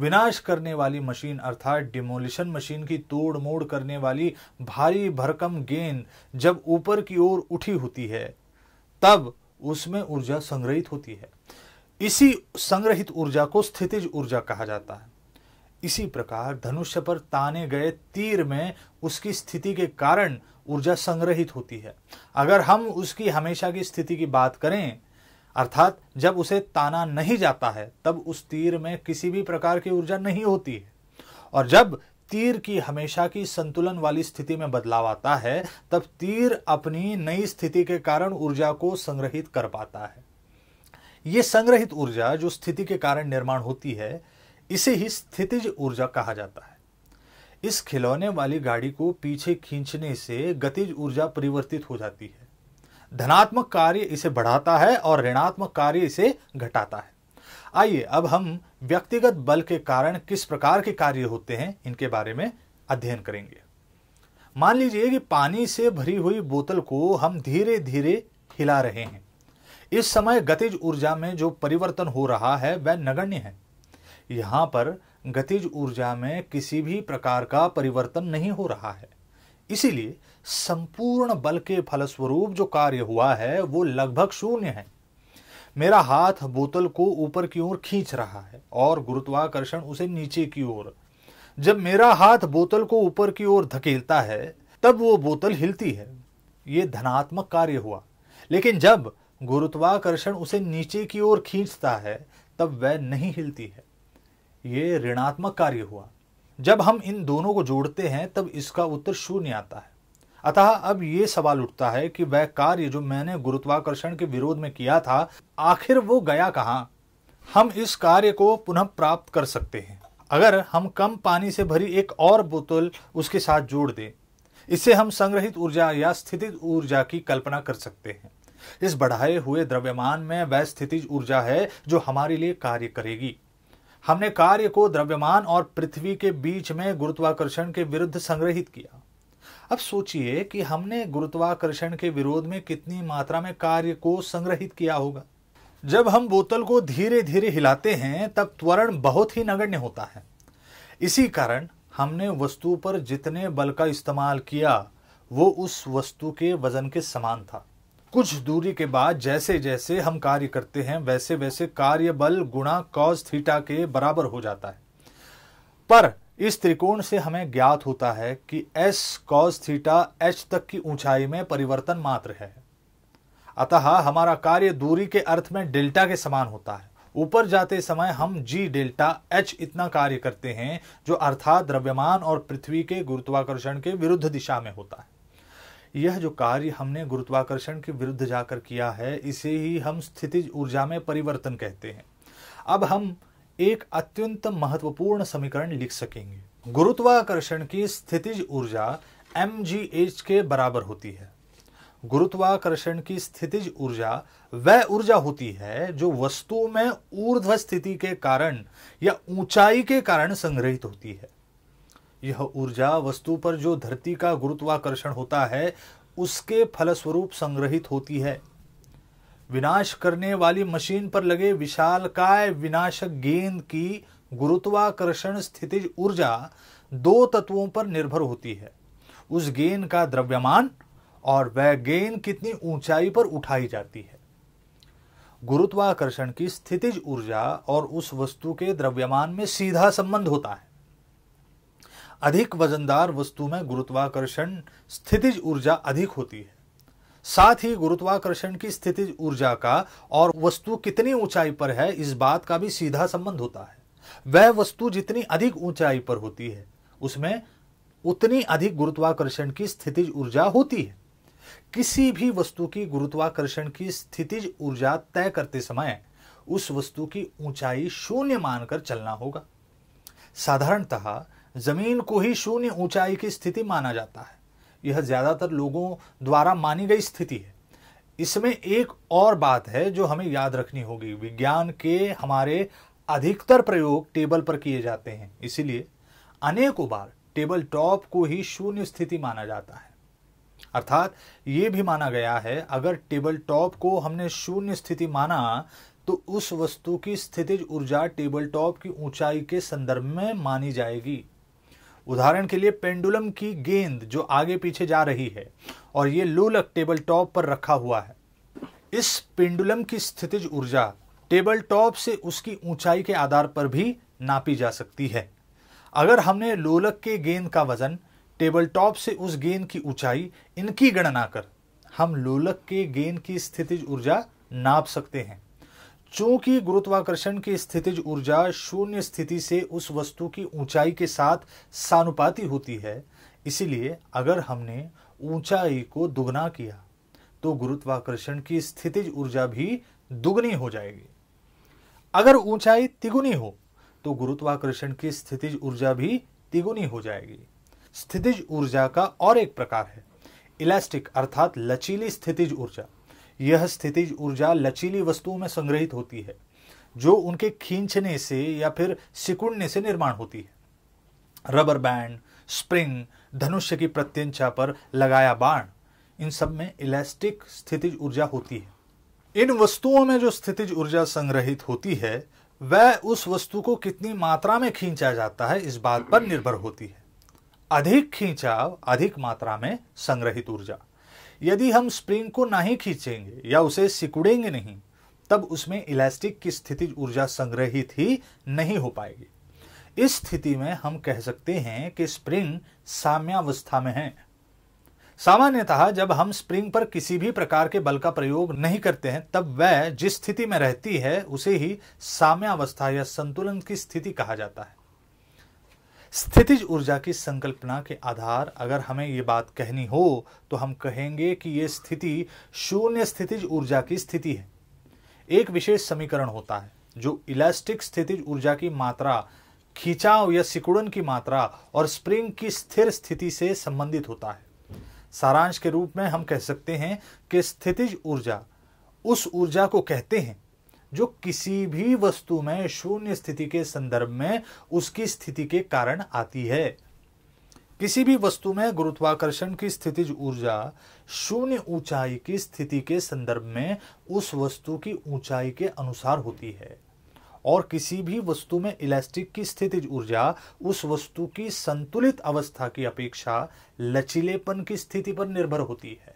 विनाश करने वाली मशीन अर्थात डिमोलिशन मशीन की तोड़ मोड़ करने वाली भारी भरकम गेंद जब ऊपर की ओर उठी होती है तब उसमें ऊर्जा संग्रहित होती है इसी संग्रहित ऊर्जा को स्थितिज ऊर्जा कहा जाता है इसी प्रकार धनुष्य पर ताने गए तीर में उसकी स्थिति के कारण ऊर्जा संग्रहित होती है अगर हम उसकी हमेशा की स्थिति की बात करें अर्थात जब उसे ताना नहीं जाता है तब उस तीर में किसी भी प्रकार की ऊर्जा नहीं होती है और जब तीर की हमेशा की संतुलन वाली स्थिति में बदलाव आता है तब तीर अपनी नई स्थिति के कारण ऊर्जा को संग्रहित कर पाता है ये संग्रहित ऊर्जा जो स्थिति के कारण निर्माण होती है इसे ही स्थितिज ऊर्जा कहा जाता है इस खिलौने वाली गाड़ी को पीछे खींचने से गतिज ऊर्जा परिवर्तित हो जाती है धनात्मक कार्य इसे बढ़ाता है और ऋणात्मक कार्य इसे घटाता है आइए अब हम व्यक्तिगत बल के कारण किस प्रकार के कार्य होते हैं इनके बारे में अध्ययन करेंगे मान लीजिए कि पानी से भरी हुई बोतल को हम धीरे धीरे हिला रहे हैं इस समय गतिज ऊर्जा में जो परिवर्तन हो रहा है वह नगण्य है यहां पर गतिज ऊर्जा में किसी भी प्रकार का परिवर्तन नहीं हो रहा है इसीलिए संपूर्ण बल के फलस्वरूप जो कार्य हुआ है वो लगभग शून्य है मेरा हाथ बोतल को ऊपर की ओर खींच रहा है और गुरुत्वाकर्षण उसे नीचे की ओर जब मेरा हाथ बोतल को ऊपर की ओर धकेलता है तब वो बोतल हिलती है ये धनात्मक कार्य हुआ लेकिन जब गुरुत्वाकर्षण उसे नीचे की ओर खींचता है तब वह नहीं हिलती है ये ऋणात्मक कार्य हुआ जब हम इन दोनों को जोड़ते हैं तब इसका उत्तर शून्य आता है अतः अब ये सवाल उठता है कि वह कार्य जो मैंने गुरुत्वाकर्षण के विरोध में किया था आखिर वो गया कहाँ हम इस कार्य को पुनः प्राप्त कर सकते हैं अगर हम कम पानी से भरी एक और बोतल उसके साथ जोड़ दें इससे हम संग्रहित ऊर्जा या स्थितिज ऊर्जा की कल्पना कर सकते हैं इस बढ़ाए हुए द्रव्यमान में वह स्थितिज ऊर्जा है जो हमारे लिए कार्य करेगी हमने कार्य को द्रव्यमान और पृथ्वी के बीच में गुरुत्वाकर्षण के विरुद्ध संग्रहित किया अब सोचिए कि हमने गुरुत्वाकर्षण के विरोध में कितनी मात्रा में कार्य को संग्रहित किया होगा जब हम बोतल को धीरे धीरे हिलाते हैं तब त्वरण बहुत ही नगण्य होता है इसी कारण हमने वस्तु पर जितने बल का इस्तेमाल किया वो उस वस्तु के वजन के समान था कुछ दूरी के बाद जैसे जैसे हम कार्य करते हैं वैसे वैसे कार्य बल गुणा कॉज थीटा के बराबर हो जाता है पर इस त्रिकोण से हमें ज्ञात होता है कि एस कॉज थीटा एच तक की ऊंचाई में परिवर्तन मात्र है अतः हमारा कार्य दूरी के अर्थ में डेल्टा के समान होता है ऊपर जाते समय हम जी डेल्टा एच इतना कार्य करते हैं जो अर्थात द्रव्यमान और पृथ्वी के गुरुत्वाकर्षण के विरुद्ध दिशा में होता है यह जो कार्य हमने गुरुत्वाकर्षण के विरुद्ध जाकर किया है इसे ही हम स्थितिज ऊर्जा में परिवर्तन कहते हैं अब हम एक अत्यंत महत्वपूर्ण समीकरण लिख सकेंगे गुरुत्वाकर्षण की स्थितिज ऊर्जा एम के बराबर होती है गुरुत्वाकर्षण की स्थितिज ऊर्जा वह ऊर्जा होती है जो वस्तु में ऊर्ध्व स्थिति के कारण या ऊंचाई के कारण संग्रहित होती है यह ऊर्जा वस्तु पर जो धरती का गुरुत्वाकर्षण होता है उसके फलस्वरूप संग्रहित होती है विनाश करने वाली मशीन पर लगे विशालकाय विनाशक गेंद की गुरुत्वाकर्षण स्थितिज ऊर्जा दो तत्वों पर निर्भर होती है उस गेंद का द्रव्यमान और वह गेंद कितनी ऊंचाई पर उठाई जाती है गुरुत्वाकर्षण की स्थितिज ऊर्जा और उस वस्तु के द्रव्यमान में सीधा संबंध होता है अधिक वजनदार वस्तु में गुरुत्वाकर्षण स्थितिज ऊर्जा अधिक होती है साथ ही गुरुत्वाकर्षण की स्थितिज ऊर्जा का और वस्तु कितनी ऊंचाई पर है इस बात का भी सीधा संबंध होता है वह वस्तु जितनी अधिक ऊंचाई पर होती है उसमें उतनी अधिक गुरुत्वाकर्षण की स्थितिज ऊर्जा होती है किसी भी वस्तु की गुरुत्वाकर्षण की स्थितिज ऊर्जा तय करते समय उस वस्तु की ऊंचाई शून्य मानकर चलना होगा साधारणतः जमीन को ही शून्य ऊंचाई की स्थिति माना जाता है यह ज्यादातर लोगों द्वारा मानी गई स्थिति है इसमें एक और बात है जो हमें याद रखनी होगी विज्ञान के हमारे अधिकतर प्रयोग टेबल पर किए जाते हैं इसीलिए अनेकों बार टेबल टॉप को ही शून्य स्थिति माना जाता है अर्थात ये भी माना गया है अगर टेबल टॉप को हमने शून्य स्थिति माना तो उस वस्तु की स्थितिज ऊर्जा टेबल टॉप की ऊंचाई के संदर्भ में मानी जाएगी उदाहरण के लिए पेंडुलम की गेंद जो आगे पीछे जा रही है और ये लोलक टेबल टॉप पर रखा हुआ है इस पेंडुलम की स्थितिज ऊर्जा टेबल टॉप से उसकी ऊंचाई के आधार पर भी नापी जा सकती है अगर हमने लोलक के गेंद का वजन टेबल टॉप से उस गेंद की ऊंचाई इनकी गणना कर हम लोलक के गेंद की स्थितिज ऊर्जा नाप सकते हैं चूंकि गुरुत्वाकर्षण की स्थितिज ऊर्जा शून्य स्थिति से उस वस्तु की ऊंचाई के साथ सानुपाती होती है इसीलिए अगर हमने ऊंचाई को दुगना किया तो गुरुत्वाकर्षण की स्थितिज ऊर्जा भी दुगनी हो जाएगी अगर ऊंचाई तिगुनी हो तो गुरुत्वाकर्षण की स्थितिज ऊर्जा भी तिगुनी हो जाएगी स्थितिज ऊर्जा का और एक प्रकार है इलास्टिक अर्थात लचीली स्थितिज ऊर्जा यह स्थितिज ऊर्जा लचीली वस्तुओं में संग्रहित होती है जो उनके खींचने से या फिर सिकुड़ने से निर्माण होती है रबर बैंड स्प्रिंग धनुष्य की प्रत्यंचा पर लगाया बाण इन सब में इलास्टिक स्थितिज ऊर्जा होती है इन वस्तुओं में जो स्थितिज ऊर्जा संग्रहित होती है वह उस वस्तु को कितनी मात्रा में खींचा जाता है इस बात पर निर्भर होती है अधिक खींचाव अधिक मात्रा में संग्रहित ऊर्जा यदि हम स्प्रिंग को ना ही खींचेंगे या उसे सिकुड़ेंगे नहीं तब उसमें इलास्टिक की स्थिति ऊर्जा संग्रहित ही नहीं हो पाएगी इस स्थिति में हम कह सकते हैं कि स्प्रिंग साम्यावस्था में है सामान्यतः जब हम स्प्रिंग पर किसी भी प्रकार के बल का प्रयोग नहीं करते हैं तब वह जिस स्थिति में रहती है उसे ही साम्यावस्था या संतुलन की स्थिति कहा जाता है स्थितिज ऊर्जा की संकल्पना के आधार अगर हमें ये बात कहनी हो तो हम कहेंगे कि ये स्थिति शून्य स्थितिज ऊर्जा की स्थिति है एक विशेष समीकरण होता है जो इलास्टिक स्थितिज ऊर्जा की मात्रा खींचाव या सिकुड़न की मात्रा और स्प्रिंग की स्थिर स्थिति से संबंधित होता है सारांश के रूप में हम कह सकते हैं कि स्थितिज ऊर्जा उस ऊर्जा को कहते हैं जो किसी भी वस्तु में शून्य स्थिति के संदर्भ में उसकी स्थिति के कारण आती है किसी भी वस्तु में गुरुत्वाकर्षण की स्थितिज ऊर्जा शून्य ऊंचाई की स्थिति के संदर्भ में उस वस्तु की ऊंचाई के अनुसार होती है और किसी भी वस्तु में इलास्टिक की स्थितिज ऊर्जा उस वस्तु की संतुलित अवस्था की अपेक्षा लचीलेपन की स्थिति पर निर्भर होती है